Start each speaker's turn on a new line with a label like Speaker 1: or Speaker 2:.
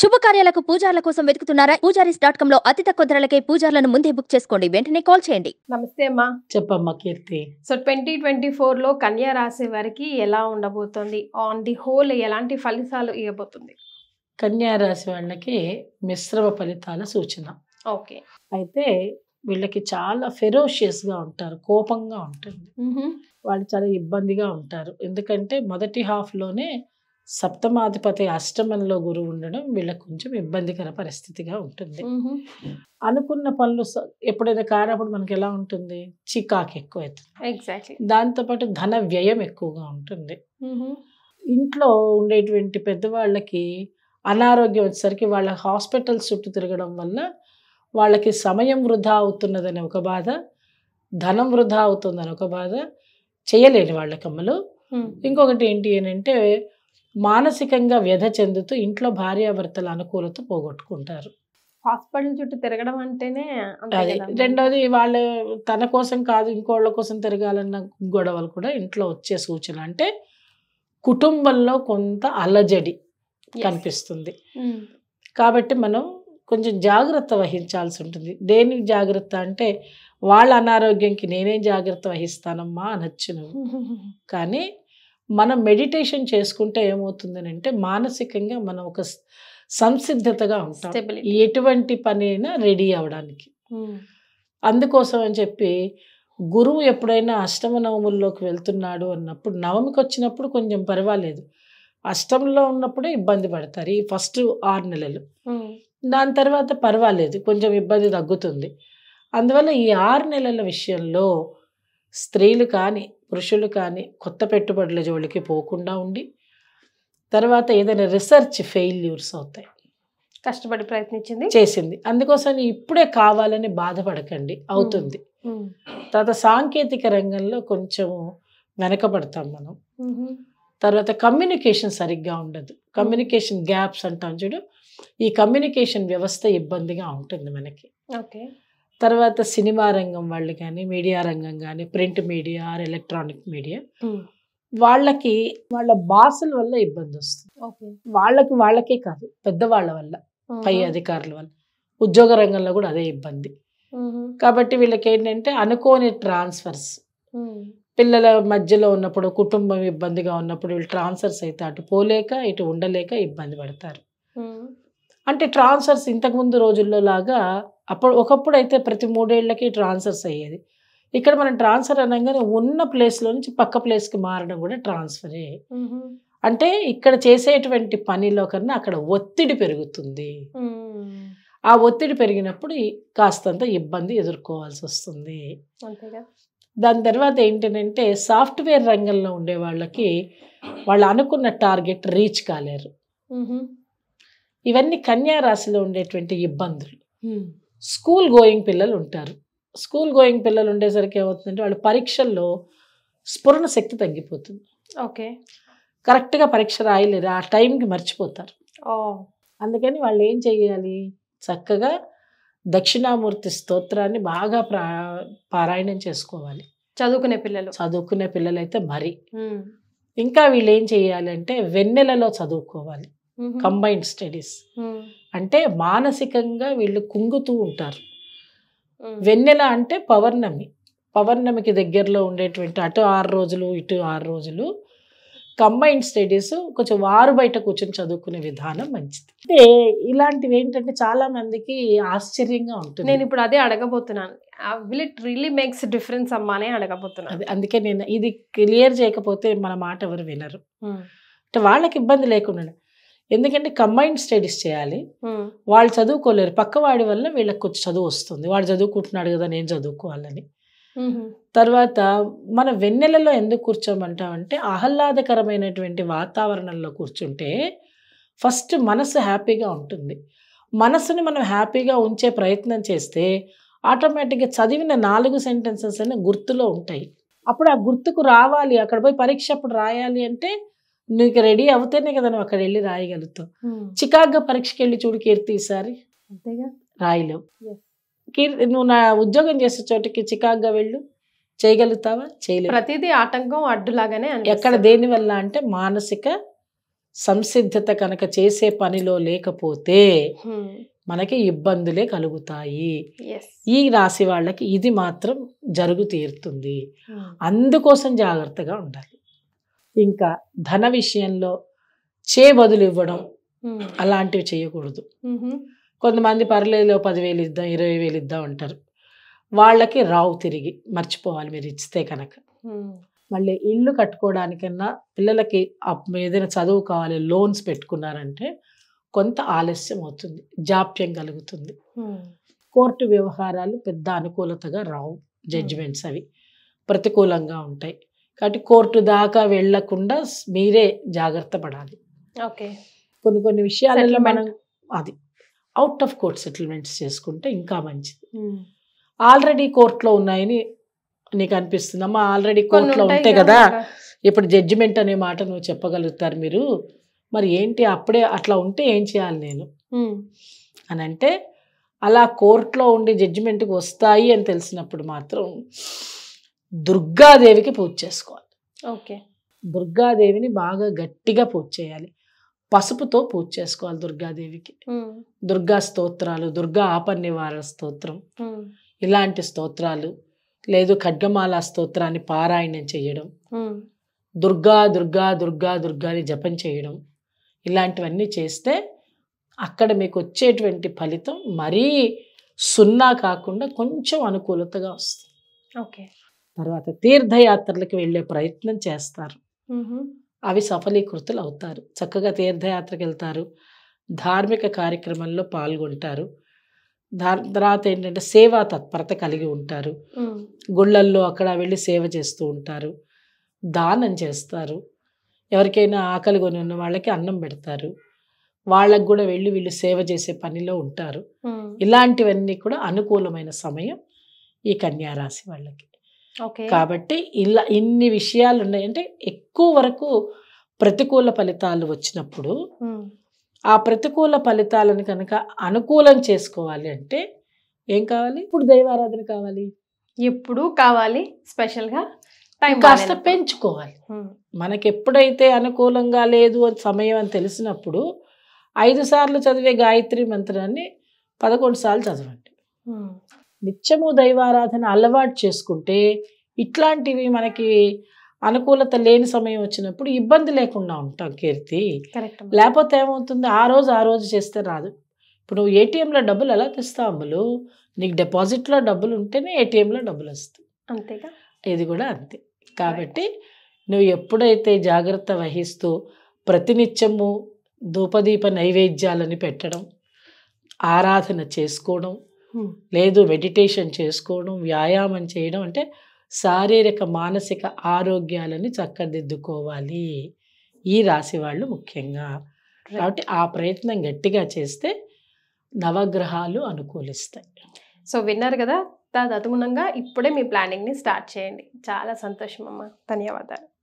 Speaker 1: శుభకార్యాలకు పూజార్ల కోసం వెతుకుతున్నారా Poojaris dot com లో అతి తక్కువ ధరలకే పూజార్లను ముందే బుక్ చేసుకోండి వెంటనే కాల్ చేయండి నమస్తే అమ్మా
Speaker 2: చెప్పమ్మా Keerthi
Speaker 1: so twenty twenty four లో కన్యా రాసే వారికి ఎలా ఉండబోతుంది ఆన్ ది హోల్ ఎలాంటి ఫలితాలు ఇవ్వబోతుంది కన్యా
Speaker 2: రాశి వాళ్ళకి మిశ్రమ ఫలితాల సూచన ఓకే అయితే వీళ్ళకి చాలా ఫెరోషియస్ గా ఉంటారు కోపంగా ఉంటుంది వాళ్ళు చాలా ఇబ్బందిగా ఉంటారు ఎందుకంటే మొదటి హాఫ్ లోనే సప్తమాధిపతి అష్టమంలో గురువు ఉండడం వీళ్ళకి కొంచెం ఇబ్బందికర పరిస్థితిగా ఉంటుంది అనుకున్న పనులు ఎప్పుడైనా కానప్పుడు మనకి ఎలా ఉంటుంది చికాకు ఎక్కువ అవుతుంది ఎగ్జాక్ట్లీ దాంతోపాటు ధన వ్యయం ఎక్కువగా ఉంటుంది ఇంట్లో ఉండేటువంటి పెద్దవాళ్ళకి అనారోగ్యం వచ్చేసరికి వాళ్ళ హాస్పిటల్ చుట్టూ తిరగడం వల్ల వాళ్ళకి సమయం వృధా అవుతున్నదని ఒక బాధ ధనం వృధా అవుతుందని ఒక బాధ చేయలేని వాళ్ళకమ్మలు ఇంకొకటి ఏంటి అని అంటే మానసికంగా వ్యధ చెందుతూ ఇంట్లో భార్యాభర్తల అనుకూలత పోగొట్టుకుంటారు
Speaker 1: హాస్పిటల్ చుట్టూ తిరగడం అంటేనే అది రెండోది
Speaker 2: వాళ్ళు తన కోసం కాదు ఇంకోళ్ళ కోసం తిరగాలన్న గొడవలు కూడా ఇంట్లో వచ్చే సూచన అంటే కుటుంబంలో కొంత అలజడి కనిపిస్తుంది కాబట్టి మనం కొంచెం జాగ్రత్త వహించాల్సి ఉంటుంది దేనికి జాగ్రత్త అంటే వాళ్ళ అనారోగ్యంకి నేనేం జాగ్రత్త వహిస్తానమ్మా అనొచ్చు నువ్వు కానీ మనం మెడిటేషన్ చేసుకుంటే ఏమవుతుందని అంటే మానసికంగా మనం ఒక సంసిద్ధతగా ఉంటాం ఎటువంటి పని అయినా రెడీ అవడానికి hmm. అందుకోసం అని చెప్పి గురువు ఎప్పుడైనా అష్టమ నవముల్లోకి వెళ్తున్నాడు అన్నప్పుడు నవమికి వచ్చినప్పుడు కొంచెం పర్వాలేదు అష్టంలో ఉన్నప్పుడే ఇబ్బంది పడతారు ఈ ఫస్ట్ ఆరు నెలలు hmm. దాని తర్వాత పర్వాలేదు కొంచెం ఇబ్బంది తగ్గుతుంది అందువల్ల ఈ ఆరు నెలల విషయంలో స్త్రీలు కానీ పురుషులు కానీ కొత్త పెట్టుబడుల జోలికి పోకుండా ఉండి తర్వాత ఏదైనా రీసెర్చ్ ఫెయిల్యూర్స్ అవుతాయి
Speaker 1: కష్టపడి ప్రయత్నించింది చేసింది
Speaker 2: అందుకోసం ఇప్పుడే కావాలని బాధపడకండి అవుతుంది తర్వాత సాంకేతిక రంగంలో కొంచెం వెనకబడతాం మనం తర్వాత కమ్యూనికేషన్ సరిగ్గా ఉండదు కమ్యూనికేషన్ గ్యాప్స్ అంటాం చూడు ఈ కమ్యూనికేషన్ వ్యవస్థ ఇబ్బందిగా ఉంటుంది మనకి ఓకే తర్వాత సినిమా రంగం వాళ్ళు కానీ మీడియా రంగం కానీ print media or electronic media hmm. వాళ్ళకి వాళ్ళ బాసుల వల్ల ఇబ్బంది వస్తుంది వాళ్ళకి వాళ్ళకే కాదు పెద్దవాళ్ళ వల్ల uh-huh. పై అధికారుల వల్ల ఉద్యోగ రంగంలో కూడా అదే ఇబ్బంది uh-huh. కాబట్టి వీళ్ళకి ఏంటంటే అనుకోని ట్రాన్స్ఫర్స్ hmm. పిల్లల మధ్యలో ఉన్నప్పుడు కుటుంబం ఇబ్బందిగా ఉన్నప్పుడు వీళ్ళు ట్రాన్స్ఫర్స్ అయితే అటు పోలేక ఇటు ఉండలేక ఇబ్బంది పడతారు hmm. అంటే ట్రాన్స్ఫర్స్ ఇంతకుముందు రోజుల్లో లాగా అప్పుడు ఒకప్పుడు అయితే ప్రతి మూడేళ్లకి ట్రాన్స్ఫర్స్ అయ్యేది ఇక్కడ మనం ట్రాన్స్ఫర్ అనగానే ఉన్న ప్లేస్లో నుంచి పక్క ప్లేస్కి మారడం కూడా ట్రాన్స్ఫరే అంటే ఇక్కడ చేసేటువంటి పనిలో కన్నా అక్కడ ఒత్తిడి పెరుగుతుంది ఆ ఒత్తిడి పెరిగినప్పుడు కాస్తంత ఇబ్బంది ఎదుర్కోవాల్సి వస్తుంది దాని తర్వాత ఏంటంటే సాఫ్ట్వేర్ రంగంలో ఉండే వాళ్ళకి వాళ్ళు అనుకున్న టార్గెట్ రీచ్ కాలేరు ఇవన్నీ కన్యా రాశిలో ఉండేటువంటి ఇబ్బందులు స్కూల్ గోయింగ్ పిల్లలు ఉంటారు స్కూల్ గోయింగ్ పిల్లలు ఉండేసరికి ఏమవుతుందంటే వాళ్ళు పరీక్షల్లో స్ఫురణ శక్తి తగ్గిపోతుంది ఓకే కరెక్ట్గా పరీక్ష రాయలేరు ఆ టైంకి మర్చిపోతారు అందుకని వాళ్ళు ఏం చేయాలి చక్కగా దక్షిణామూర్తి స్తోత్రాన్ని బాగా ప్రా పారాయణం చేసుకోవాలి చదువుకునే పిల్లలు చదువుకునే పిల్లలైతే మరి ఇంకా వీళ్ళు ఏం చేయాలంటే వెన్నెలలో చదువుకోవాలి కంబైన్డ్ స్టడీస్ అంటే మానసికంగా వీళ్ళు కుంగుతూ ఉంటారు వెన్నెల అంటే పౌర్ణమి పౌర్ణమికి దగ్గరలో ఉండేటువంటి అటు ఆరు రోజులు ఇటు ఆరు రోజులు కంబైన్డ్ స్టడీస్ కొంచెం వారు బయట కూర్చొని చదువుకునే విధానం మంచిది అంటే ఇలాంటివి ఏంటంటే చాలా మందికి ఆశ్చర్యంగా ఉంటుంది నేను ఇప్పుడు
Speaker 1: అదే అడగబోతున్నాను will it really makes difference అమ్మానే అడగబోతున్నాను అందుకే నేను ఇది క్లియర్ చేయకపోతే మన
Speaker 2: మాట ఎవరు వినరు
Speaker 1: అంటే
Speaker 2: వాళ్ళకి ఇబ్బంది లేకుండా ఎందుకంటే కంబైన్డ్ స్టడీస్ చేయాలి వాళ్ళు చదువుకోలేరు పక్కవాడి వల్ల వీళ్ళకి కొంచెం చదువు వస్తుంది వాడు చదువుకుంటున్నాడు కదా నేను చదువుకోవాలని తర్వాత మన వెన్నెలలో ఎందుకు కూర్చోమంటామంటే ఆహ్లాదకరమైనటువంటి వాతావరణంలో కూర్చుంటే ఫస్ట్ మనసు హ్యాపీగా ఉంటుంది మనసుని మనం హ్యాపీగా ఉంచే ప్రయత్నం చేస్తే ఆటోమేటిక్గా చదివిన నాలుగు సెంటెన్సెస్ అని గుర్తులో ఉంటాయి అప్పుడు ఆ గుర్తుకు రావాలి అక్కడ పోయి పరీక్ష అప్పుడు రాయాలి అంటే నీకు రెడీ అవుతేనే కదా నువ్వు అక్కడ వెళ్ళి రాయగలుగుతావు చికాగ్గా పరీక్షకి వెళ్ళి చూడు కీర్తి ఈసారి రాయలేవు కీర్తి నువ్వు నా ఉద్యోగం చేసే చోటికి చికాగ్గా వెళ్ళు చేయగలుగుతావా చేయలేవు ప్రతిదీ ఆటంకం అడ్డులాగానే ఎక్కడ దేని వల్ల అంటే మానసిక సంసిద్ధత కనుక చేసే పనిలో లేకపోతే మనకి ఇబ్బందులే కలుగుతాయి ఈ రాశి వాళ్ళకి ఇది మాత్రం జరుగు తీరుతుంది అందుకోసం జాగ్రత్తగా ఉండాలి ఇంకా ధన విషయంలో చే బదులు ఇవ్వడం అలాంటివి చేయకూడదు కొంతమంది పర్లేదు పదివేలు ఇద్దాం ఇరవై వేలు ఇద్దాం అంటారు వాళ్ళకి రావు తిరిగి మర్చిపోవాలి మీరు ఇస్తే కనుక మళ్ళీ ఇల్లు కట్టుకోవడానికన్నా పిల్లలకి ఏదైనా చదువు కావాలి లోన్స్ పెట్టుకున్నారంటే కొంత ఆలస్యం అవుతుంది జాప్యం కలుగుతుంది కోర్టు వ్యవహారాలు పెద్ద అనుకూలతగా రావు జడ్జిమెంట్స్ అవి ప్రతికూలంగా ఉంటాయి కాబట్టి కోర్టు దాకా వెళ్లకుండా మీరే జాగ్రత్త పడాలి ఓకే కొన్ని కొన్ని విషయాలలో మనం అది అవుట్ ఆఫ్ కోర్ట్ సెటిల్మెంట్స్ చేసుకుంటే ఇంకా మంచిది hmm. ఆల్రెడీ కోర్టులో ఉన్నాయని నీకు అనిపిస్తుంది అమ్మా ఆల్రెడీ కోర్టులో ఉంటాయి కదా ఇప్పుడు జడ్జిమెంట్ అనే మాట నువ్వు చెప్పగలుగుతారు మీరు మరి ఏంటి అప్పుడే అట్లా ఉంటే ఏం చేయాలి నేను hmm. అని అంటే అలా కోర్టులో ఉండి జడ్జిమెంట్కి వస్తాయి అని తెలిసినప్పుడు మాత్రం దుర్గాదేవికి పూజ చేసుకోవాలి ఓకే దుర్గాదేవిని బాగా గట్టిగా పూజ చేయాలి పసుపుతో పూజ చేసుకోవాలి దుర్గాదేవికి దుర్గా స్తోత్రాలు దుర్గా ఆపన్నివారణ స్తోత్రం ఇలాంటి స్తోత్రాలు లేదు ఖడ్గమాల స్తోత్రాన్ని పారాయణం చేయడం దుర్గా దుర్గా దుర్గా దుర్గాని జపం చేయడం ఇలాంటివన్నీ చేస్తే అక్కడ మీకు వచ్చేటువంటి ఫలితం మరీ సున్నా కాకుండా కొంచెం అనుకూలతగా వస్తుంది ఓకే తర్వాత తీర్థయాత్రలకు వెళ్ళే ప్రయత్నం చేస్తారు అవి సఫలీకృతులు అవుతారు చక్కగా తీర్థయాత్రకు వెళ్తారు ధార్మిక కార్యక్రమంలో పాల్గొంటారు తర్వాత ఏంటంటే సేవా తత్పరత కలిగి ఉంటారు గుళ్ళల్లో అక్కడ వెళ్ళి సేవ చేస్తూ ఉంటారు దానం చేస్తారు ఎవరికైనా ఆకలి కొని ఉన్న వాళ్ళకి అన్నం పెడతారు వాళ్ళకు కూడా వెళ్ళి వీళ్ళు సేవ చేసే పనిలో ఉంటారు ఇలాంటివన్నీ కూడా అనుకూలమైన సమయం ఈ కన్యారాశి వాళ్ళకి కాబట్టి ఇలా ఇన్ని విషయాలు ఉన్నాయి అంటే ఎక్కువ వరకు ప్రతికూల ఫలితాలు వచ్చినప్పుడు ఆ ప్రతికూల ఫలితాలను కనుక అనుకూలం చేసుకోవాలి అంటే ఏం కావాలి
Speaker 1: ఇప్పుడు దైవారాధన కావాలి ఎప్పుడు కావాలి స్పెషల్గా టైం కాస్త
Speaker 2: పెంచుకోవాలి మనకి ఎప్పుడైతే అనుకూలంగా లేదు సమయం అని తెలిసినప్పుడు ఐదు సార్లు చదివే గాయత్రి మంత్రాన్ని పదకొండు సార్లు చదవండి నిత్యము దైవారాధన అలవాటు చేసుకుంటే ఇట్లాంటివి మనకి అనుకూలత లేని సమయం వచ్చినప్పుడు ఇబ్బంది లేకుండా ఉంటాం కీర్తి లేకపోతే ఏమవుతుంది ఆ రోజు ఆ రోజు చేస్తే రాదు ఇప్పుడు నువ్వు ఏటీఎంలో డబ్బులు ఎలా తెస్తావు అమ్ములు నీకు డిపాజిట్లో డబ్బులు ఉంటేనే ఏటీఎంలో డబ్బులు వస్తాయి అంతేగా ఇది కూడా అంతే కాబట్టి నువ్వు ఎప్పుడైతే జాగ్రత్త వహిస్తూ ప్రతినిత్యము ధూపదీప నైవేద్యాలని పెట్టడం ఆరాధన చేసుకోవడం లేదు మెడిటేషన్ చేసుకోవడం వ్యాయామం చేయడం అంటే శారీరక మానసిక ఆరోగ్యాలను చక్కదిద్దుకోవాలి ఈ రాశి వాళ్ళు ముఖ్యంగా కాబట్టి ఆ ప్రయత్నం గట్టిగా చేస్తే
Speaker 1: నవగ్రహాలు
Speaker 2: అనుకూలిస్తాయి
Speaker 1: సో విన్నారు కదా తదనుగుణంగా ఇప్పుడే మీ ప్లానింగ్ని స్టార్ట్ చేయండి చాలా సంతోషం అమ్మ ధన్యవాదాలు